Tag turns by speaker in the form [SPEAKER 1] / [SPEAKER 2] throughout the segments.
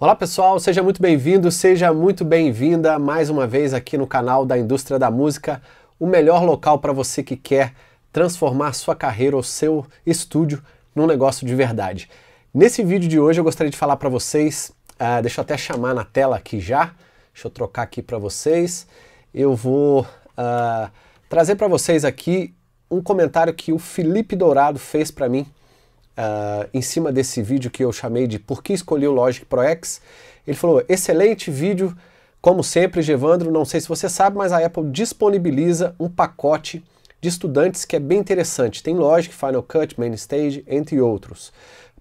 [SPEAKER 1] Olá pessoal, seja muito bem-vindo, seja muito bem-vinda mais uma vez aqui no canal da Indústria da Música, o melhor local para você que quer transformar sua carreira ou seu estúdio num negócio de verdade. Nesse vídeo de hoje eu gostaria de falar para vocês, uh, deixa eu até chamar na tela aqui já, deixa eu trocar aqui para vocês, eu vou uh, trazer para vocês aqui um comentário que o Felipe Dourado fez para mim uh, em cima desse vídeo que eu chamei de Por que escolhi o Logic Pro X? Ele falou: excelente vídeo, como sempre, Gevandro. Não sei se você sabe, mas a Apple disponibiliza um pacote de estudantes que é bem interessante. Tem Logic, Final Cut, Main Stage, entre outros,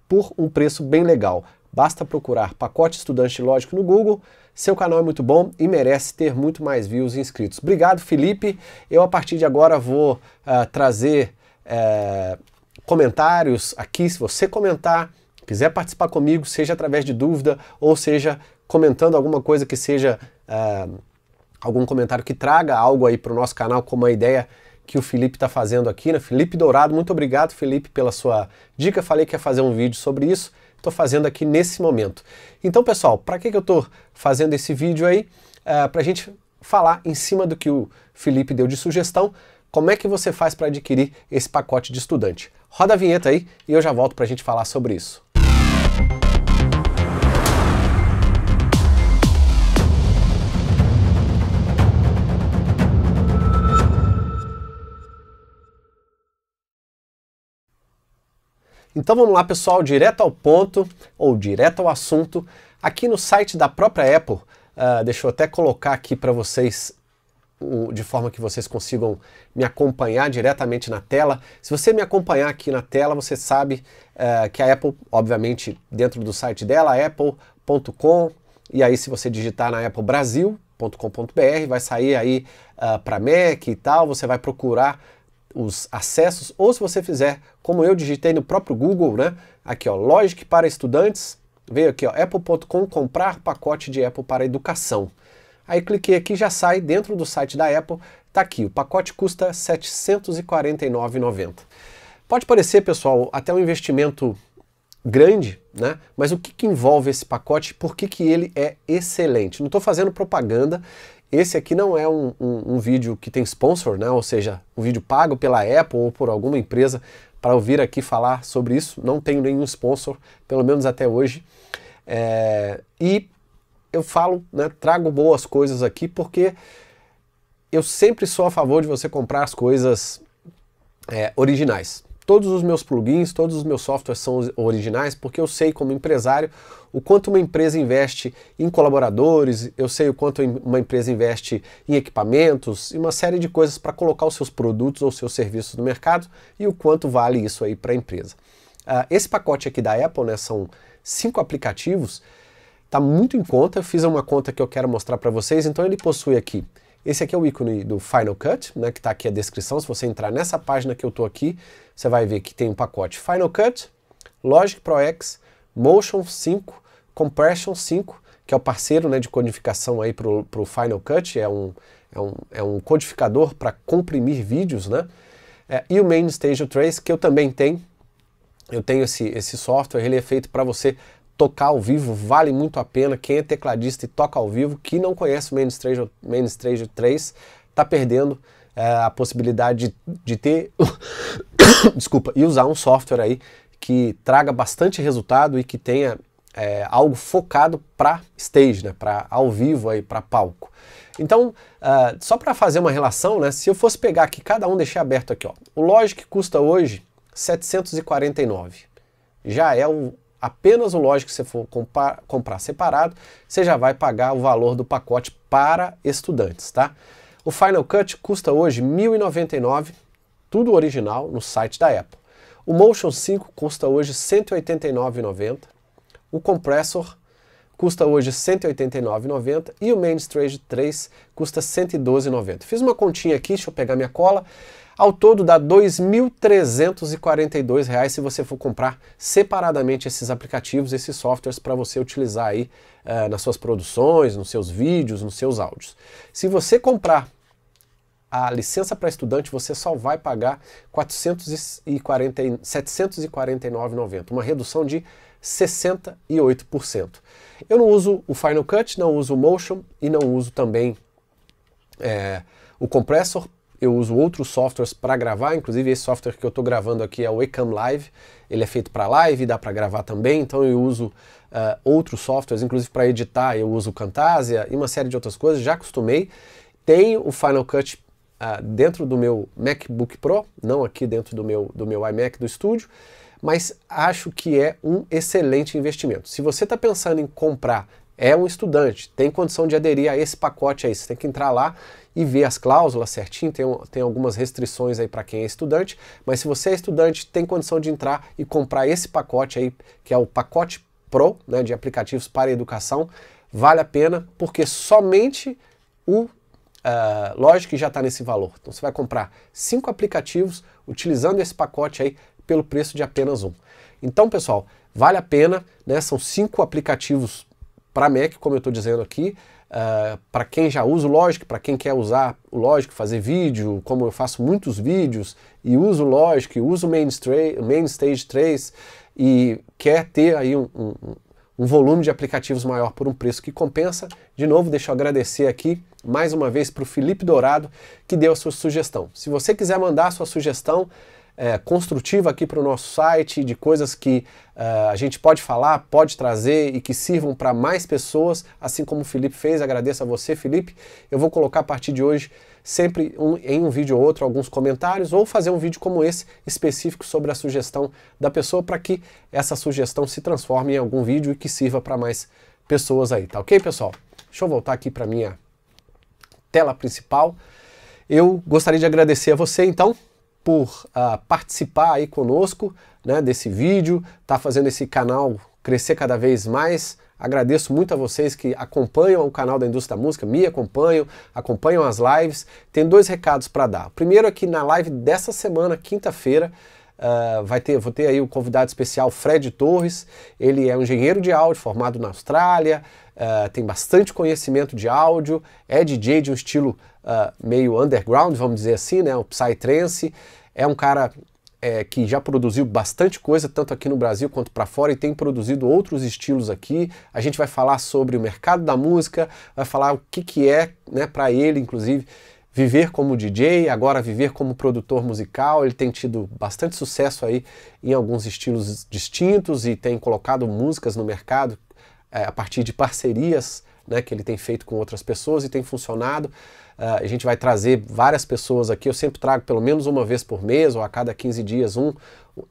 [SPEAKER 1] por um preço bem legal. Basta procurar pacote estudante Logic no Google. Seu canal é muito bom e merece ter muito mais views e inscritos. Obrigado, Felipe. Eu, a partir de agora, vou uh, trazer. Uh, comentários aqui, se você comentar, quiser participar comigo, seja através de dúvida ou seja comentando alguma coisa que seja uh, algum comentário que traga algo aí para o nosso canal, como a ideia que o Felipe está fazendo aqui, né? Felipe Dourado, muito obrigado, Felipe, pela sua dica. Falei que ia fazer um vídeo sobre isso, estou fazendo aqui nesse momento. Então, pessoal, para que, que eu estou fazendo esse vídeo aí? Uh, ah, para a gente falar em cima do que o Felipe deu de sugestão, como é que você faz para adquirir esse pacote de estudante. Roda a vinheta aí e eu já volto para a gente falar sobre isso. Então vamos lá, pessoal, direto ao ponto ou direto ao assunto. Aqui no site da própria Apple, uh, deixa eu até colocar aqui para vocês de forma que vocês consigam me acompanhar diretamente na tela. Se você me acompanhar aqui na tela, você sabe uh, que a Apple, obviamente, dentro do site dela, apple.com, e aí se você digitar na Apple Brasil, .com.br, vai sair aí uh, eh, para Mac e tal, você vai procurar os acessos, ou se você fizer como eu digitei no próprio Google, né? Aqui ó, Logic para estudantes, veio aqui ó, apple.com comprar pacote de Apple para educação. Aí cliquei aqui, já sai dentro do site da Apple, tá aqui, o pacote custa R$ 749,90. Pode parecer, pessoal, até um investimento grande, né? Mas o que, que envolve esse pacote? Por que, que ele é excelente? Não estou fazendo propaganda. Esse aqui não é um, um, um, vídeo que tem sponsor, né? Ou seja, um vídeo pago pela Apple ou por alguma empresa para ouvir aqui falar sobre isso. Não tenho nenhum sponsor, pelo menos até hoje. É... E eu falo, né, trago boas coisas aqui porque eu sempre sou a favor de você comprar as coisas é, originais. Todos os meus plugins, todos os meus softwares são originais, porque eu sei, como empresário, o quanto uma empresa investe em colaboradores, eu sei o quanto uma empresa investe em equipamentos e uma série de coisas para colocar os seus produtos ou seus serviços no mercado e o quanto vale isso aí para a empresa. Uh, esse pacote aqui da Apple, né, são cinco aplicativos está muito em conta. Eu fiz uma conta que eu quero mostrar para vocês, então ele possui aqui. Esse aqui é o ícone do Final Cut, né, que está aqui a descrição. Se você entrar nessa página que eu estou aqui, você vai ver que tem um pacote Final Cut, Logic Pro X, Motion 5, Compression 5, que é o parceiro né, de codificação aí para o Final Cut, é um, é um, é um codificador para comprimir vídeos, né? É, e o Main Stage Trace, que eu também tenho. Eu tenho esse, esse software, ele é feito para você tocar ao vivo vale muito a pena. Quem é tecladista e toca ao vivo, que não conhece o Stranger, Main Stage 3, está perdendo é, a possibilidade de, de ter, desculpa, e usar um software aí que traga bastante resultado e que tenha é, algo focado para stage, né, para ao vivo aí, para palco. Então, uh, só para fazer uma relação, né, se eu fosse pegar aqui, cada um deixar aberto aqui, ó, o Logic custa hoje 749, já é o apenas o lógico que você for comprar, separado, você já vai pagar o valor do pacote para estudantes, tá? O Final Cut custa hoje R$ 1.099, tudo original no site da Apple. O Motion 5 custa hoje R$ 189,90. O Compressor custa hoje R$ 189,90 e o Main Stage 3 custa R$ 112,90. Fiz uma continha aqui, deixa eu pegar minha cola. Ao todo dá R$ 2.342 se você for comprar separadamente esses aplicativos, esses softwares para você utilizar aí uh, nas suas produções, nos seus vídeos, nos seus áudios. Se você comprar a licença para estudante você só vai pagar R$ 749,90, uma redução de 68%. Eu não uso o Final Cut, não uso o Motion e não uso também é, o Compressor. Eu uso outros softwares para gravar, inclusive esse software que eu estou gravando aqui é o Ecamm Live. Ele é feito para live, dá para gravar também, então eu uso uh, outros softwares, inclusive para editar eu uso o Camtasia e uma série de outras coisas, já acostumei. Tenho o Final Cut uh, dentro do meu MacBook Pro, não aqui dentro do meu, do meu iMac do estúdio, mas acho que é um excelente investimento. Se você está pensando em comprar, é um estudante, tem condição de aderir a esse pacote aí, você tem que entrar lá e ver as cláusulas certinho, tem, tem algumas restrições aí para quem é estudante, mas se você é estudante, tem condição de entrar e comprar esse pacote aí, que é o pacote Pro, né, de aplicativos para educação, vale a pena, porque somente o uh, ah, Logic já está nesse valor. Então você vai comprar cinco aplicativos utilizando esse pacote aí pelo preço de apenas um. Então, pessoal, vale a pena, né? São cinco aplicativos para Mac, como eu estou dizendo aqui. Uh, ah, para quem já usa o Logic, para quem quer usar o Logic, fazer vídeo, como eu faço muitos vídeos e uso o Logic, uso o Main, Main Stage 3 e quer ter aí um, um, um volume de aplicativos maior por um preço que compensa, de novo, deixa eu agradecer aqui mais uma vez para o Felipe Dourado, que deu a sua sugestão. Se você quiser mandar a sua sugestão é, construtiva aqui para o nosso site, de coisas que uh, a gente pode falar, pode trazer e que sirvam para mais pessoas, assim como o Felipe fez. Agradeço a você, Felipe. Eu vou colocar a partir de hoje sempre um, em um vídeo ou outro alguns comentários ou fazer um vídeo como esse específico sobre a sugestão da pessoa para que essa sugestão se transforme em algum vídeo e que sirva para mais pessoas aí, tá ok, pessoal? Deixa eu voltar aqui para minha tela principal. Eu gostaria de agradecer a você, então, por uh, participar aí conosco né, desse vídeo, tá fazendo esse canal crescer cada vez mais. Agradeço muito a vocês que acompanham o canal da Indústria da Música, me acompanham, acompanham as lives. Tem dois recados para dar. primeiro é que na live dessa semana, quinta-feira, Uh, vai ter, vou ter aí o convidado especial Fred Torres. Ele é um engenheiro de áudio formado na Austrália, uh, tem bastante conhecimento de áudio, é DJ de um estilo uh, meio underground, vamos dizer assim, né? O Psytrance. É um cara é, que já produziu bastante coisa, tanto aqui no Brasil quanto para fora, e tem produzido outros estilos aqui. A gente vai falar sobre o mercado da música, vai falar o que, que é né, para ele, inclusive viver como DJ, agora viver como produtor musical. Ele tem tido bastante sucesso aí em alguns estilos distintos e tem colocado músicas no mercado é, a partir de parcerias né, que ele tem feito com outras pessoas e tem funcionado. Uh, a gente vai trazer várias pessoas aqui. Eu sempre trago pelo menos uma vez por mês ou a cada 15 dias um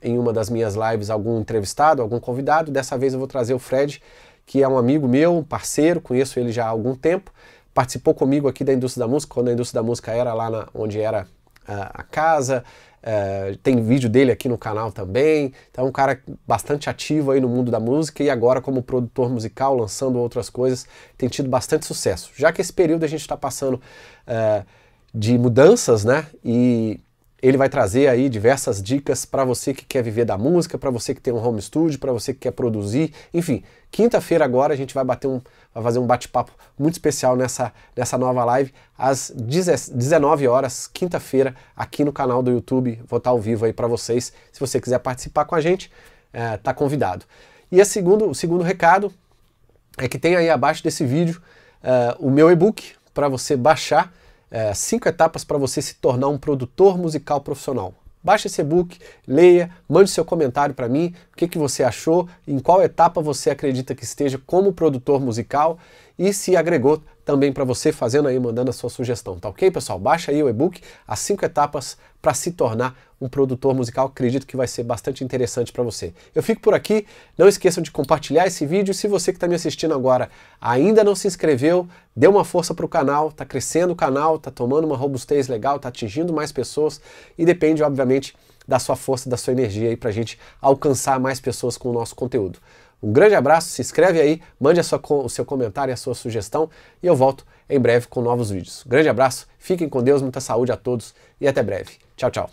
[SPEAKER 1] em uma das minhas lives algum entrevistado, algum convidado. Dessa vez eu vou trazer o Fred, que é um amigo meu, um parceiro, conheço ele já há algum tempo participou comigo aqui da indústria da música, quando a indústria da música era lá na, onde era uh, a casa. Uh, tem vídeo dele aqui no canal também. Então, é um cara bastante ativo aí no mundo da música e agora, como produtor musical, lançando outras coisas, tem tido bastante sucesso. Já que esse período a gente está passando uh, de mudanças, né? E ele vai trazer aí diversas dicas para você que quer viver da música, para você que tem um home studio, para você que quer produzir, enfim. Quinta-feira agora a gente vai bater um, vai fazer um bate-papo muito especial nessa, nessa nova live às 19 horas, quinta-feira, aqui no canal do YouTube. Vou estar tá ao vivo aí para vocês. Se você quiser participar com a gente, é, tá convidado. E a segundo, o segundo recado é que tem aí abaixo desse vídeo uh, o meu e-book para você baixar é, cinco etapas para você se tornar um produtor musical profissional. Baixe esse e-book, leia, mande seu comentário para mim, o que, que você achou, em qual etapa você acredita que esteja como produtor musical e se agregou também para você fazendo aí, mandando a sua sugestão, tá ok, pessoal? Baixa aí o e-book, as cinco etapas para se tornar um produtor musical, acredito que vai ser bastante interessante para você. Eu fico por aqui, não esqueçam de compartilhar esse vídeo, se você que está me assistindo agora ainda não se inscreveu, dê uma força para o canal, está crescendo o canal, está tomando uma robustez legal, está atingindo mais pessoas e depende, obviamente, da sua força, da sua energia aí para a gente alcançar mais pessoas com o nosso conteúdo. Um grande abraço, se inscreve aí, mande sua, o seu comentário e a sua sugestão e eu volto em breve com novos vídeos. Grande abraço, fiquem com Deus, muita saúde a todos e até breve. Tchau, tchau.